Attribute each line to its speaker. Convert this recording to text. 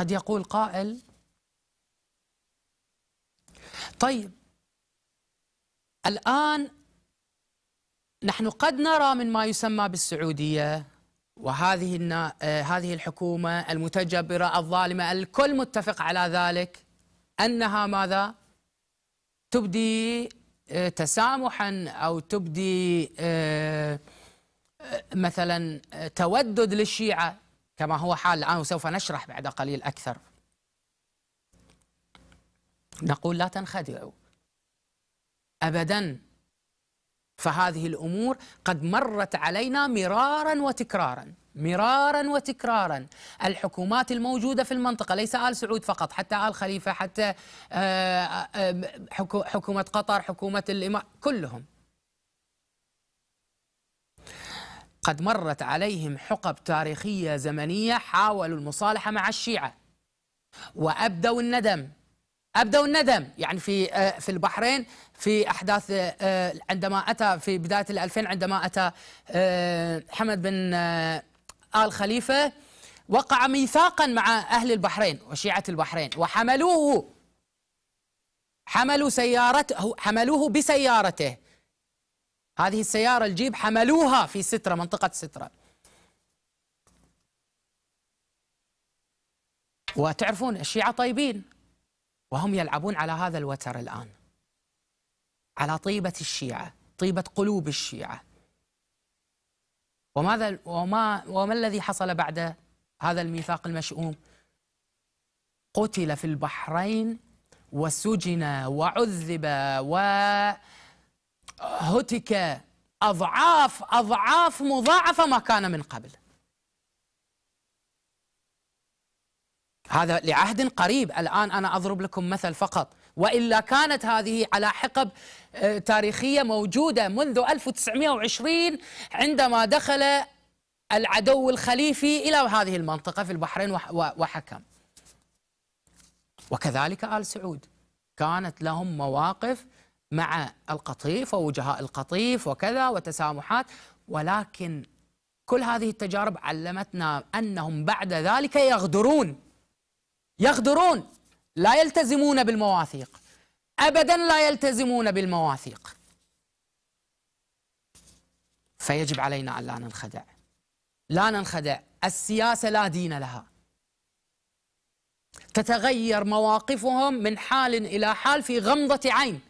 Speaker 1: قد يقول قائل طيب الآن نحن قد نرى من ما يسمى بالسعودية وهذه آه، هذه الحكومة المتجبرة الظالمة الكل متفق على ذلك أنها ماذا تبدي آه، تسامحا أو تبدي آه، مثلا تودد للشيعة كما هو حال الآن وسوف نشرح بعد قليل أكثر نقول لا تنخدعوا أبدا فهذه الأمور قد مرت علينا مرارا وتكرارا مرارا وتكرارا الحكومات الموجودة في المنطقة ليس آل سعود فقط حتى آل خليفة حتى آه، آه، آه، حكومة قطر حكومة الإمارات كلهم قد مرت عليهم حقب تاريخية زمنية حاولوا المصالحة مع الشيعة وأبدوا الندم أبدوا الندم يعني في آه، في البحرين في أحداث آه، عندما أتى في بداية الألفين عندما أتى آه، حمد بن آل خليفة وقع ميثاقا مع أهل البحرين وشيعة البحرين وحملوه حملوا سيارته حملوه بسيارته هذه السيارة الجيب حملوها في سترة منطقة سترة وتعرفون الشيعة طيبين وهم يلعبون على هذا الوتر الآن على طيبة الشيعة طيبة قلوب الشيعة وماذا وما وما الذي حصل بعد هذا الميثاق المشؤوم قتل في البحرين وسجن وعذب و هتك أضعاف أضعاف مضاعفة ما كان من قبل هذا لعهد قريب الآن أنا أضرب لكم مثل فقط وإلا كانت هذه على حقب آه، تاريخية موجودة منذ 1920 عندما دخل العدو الخليفي إلى هذه المنطقة في البحرين وحكم وكذلك آل سعود كانت لهم مواقف مع القطيف ووجهاء القطيف وكذا وتسامحات ولكن كل هذه التجارب علمتنا انهم بعد ذلك يغدرون يغدرون لا يلتزمون بالمواثيق ابدا لا يلتزمون بالمواثيق فيجب علينا ان لا ننخدع لا ننخدع السياسه لا دين لها تتغير مواقفهم من حال الى حال في غمضه عين